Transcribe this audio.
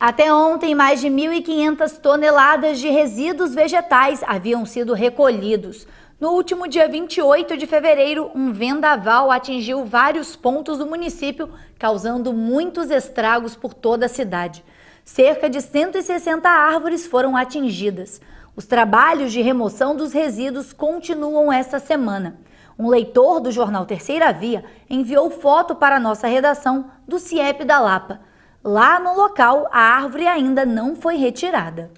Até ontem, mais de 1.500 toneladas de resíduos vegetais haviam sido recolhidos. No último dia 28 de fevereiro, um vendaval atingiu vários pontos do município, causando muitos estragos por toda a cidade. Cerca de 160 árvores foram atingidas. Os trabalhos de remoção dos resíduos continuam esta semana. Um leitor do jornal Terceira Via enviou foto para nossa redação do CIEP da Lapa. Lá no local, a árvore ainda não foi retirada.